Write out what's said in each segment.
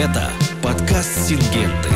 Это подкаст «Сингенты».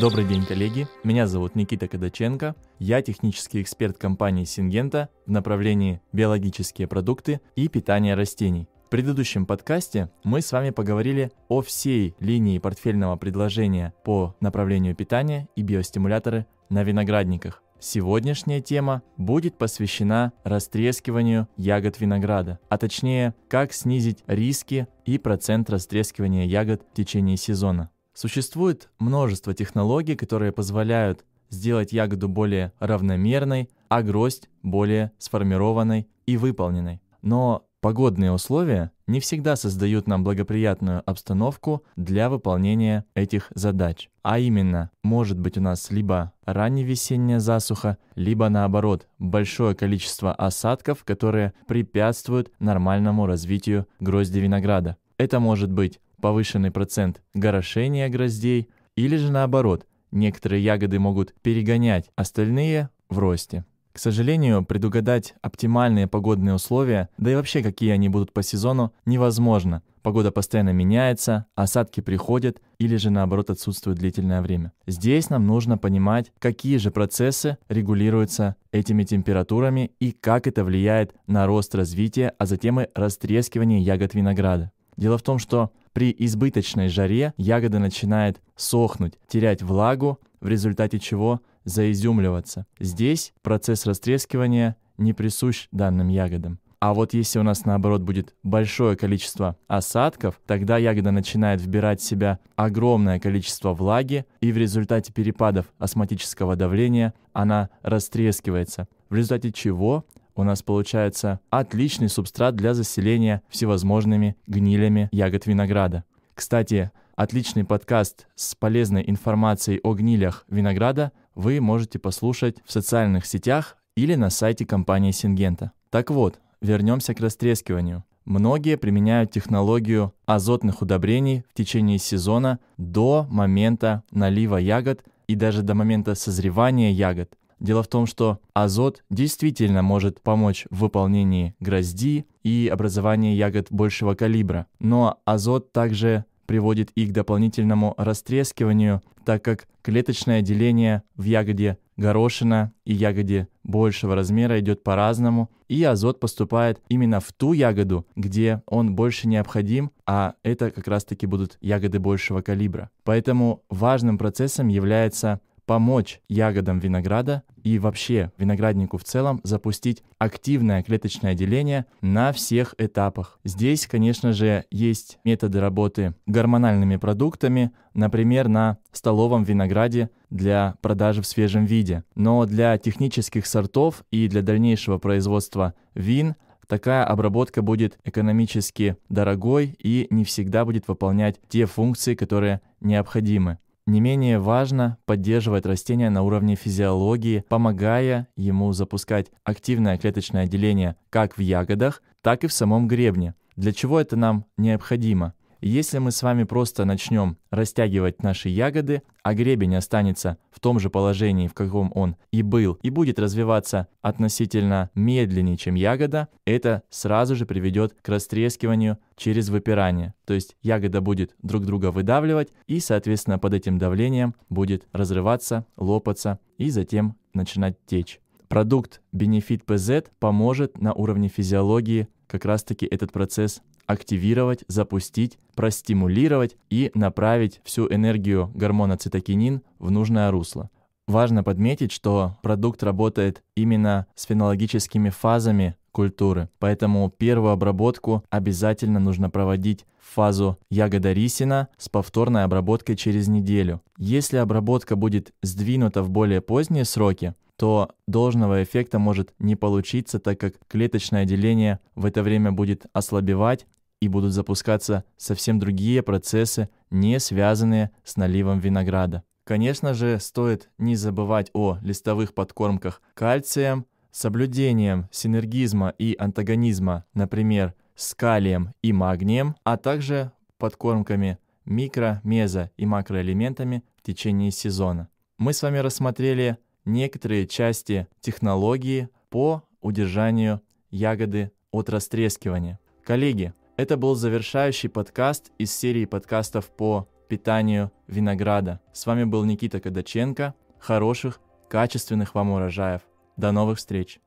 Добрый день, коллеги. Меня зовут Никита Кадаченко. Я технический эксперт компании «Сингента» в направлении биологические продукты и питание растений. В предыдущем подкасте мы с вами поговорили о всей линии портфельного предложения по направлению питания и биостимуляторы на виноградниках. Сегодняшняя тема будет посвящена растрескиванию ягод винограда, а точнее, как снизить риски и процент растрескивания ягод в течение сезона. Существует множество технологий, которые позволяют сделать ягоду более равномерной, а гроздь более сформированной и выполненной. Но Погодные условия не всегда создают нам благоприятную обстановку для выполнения этих задач. А именно, может быть у нас либо ранневесенняя засуха, либо наоборот, большое количество осадков, которые препятствуют нормальному развитию грозди винограда. Это может быть повышенный процент горошения гроздей, или же наоборот, некоторые ягоды могут перегонять остальные в росте. К сожалению, предугадать оптимальные погодные условия, да и вообще какие они будут по сезону, невозможно. Погода постоянно меняется, осадки приходят или же наоборот отсутствуют длительное время. Здесь нам нужно понимать, какие же процессы регулируются этими температурами и как это влияет на рост развития, а затем и растрескивание ягод винограда. Дело в том, что при избыточной жаре ягода начинает сохнуть, терять влагу, в результате чего заизюмливаться. Здесь процесс растрескивания не присущ данным ягодам. А вот если у нас наоборот будет большое количество осадков, тогда ягода начинает вбирать в себя огромное количество влаги, и в результате перепадов осматического давления она растрескивается, в результате чего у нас получается отличный субстрат для заселения всевозможными гнилями ягод винограда. Кстати, отличный подкаст с полезной информацией о гнилях винограда вы можете послушать в социальных сетях или на сайте компании Сингента. Так вот, вернемся к растрескиванию. Многие применяют технологию азотных удобрений в течение сезона до момента налива ягод и даже до момента созревания ягод. Дело в том, что азот действительно может помочь в выполнении грозди и образовании ягод большего калибра, но азот также приводит и к дополнительному растрескиванию, так как клеточное деление в ягоде горошина и ягоде большего размера идет по-разному, и азот поступает именно в ту ягоду, где он больше необходим, а это как раз-таки будут ягоды большего калибра. Поэтому важным процессом является помочь ягодам винограда и вообще винограднику в целом запустить активное клеточное деление на всех этапах. Здесь, конечно же, есть методы работы гормональными продуктами, например, на столовом винограде для продажи в свежем виде. Но для технических сортов и для дальнейшего производства вин такая обработка будет экономически дорогой и не всегда будет выполнять те функции, которые необходимы. Не менее важно поддерживать растение на уровне физиологии, помогая ему запускать активное клеточное деление как в ягодах, так и в самом гребне. Для чего это нам необходимо? Если мы с вами просто начнем растягивать наши ягоды, а гребень останется в том же положении, в каком он и был, и будет развиваться относительно медленнее, чем ягода, это сразу же приведет к растрескиванию через выпирание. То есть ягода будет друг друга выдавливать, и, соответственно, под этим давлением будет разрываться, лопаться и затем начинать течь. Продукт Benefit PZ поможет на уровне физиологии как раз-таки этот процесс активировать, запустить, простимулировать и направить всю энергию гормона цитокинин в нужное русло. Важно подметить, что продукт работает именно с фенологическими фазами культуры, поэтому первую обработку обязательно нужно проводить в фазу ягода рисина с повторной обработкой через неделю. Если обработка будет сдвинута в более поздние сроки, то должного эффекта может не получиться, так как клеточное деление в это время будет ослабевать и будут запускаться совсем другие процессы, не связанные с наливом винограда. Конечно же, стоит не забывать о листовых подкормках кальцием, соблюдением синергизма и антагонизма, например, с калием и магнием, а также подкормками микро, мезо и макроэлементами в течение сезона. Мы с вами рассмотрели некоторые части технологии по удержанию ягоды от растрескивания. Коллеги, это был завершающий подкаст из серии подкастов по питанию винограда. С вами был Никита Кадаченко. Хороших, качественных вам урожаев. До новых встреч.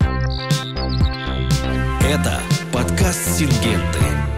Это подкаст Сингенты.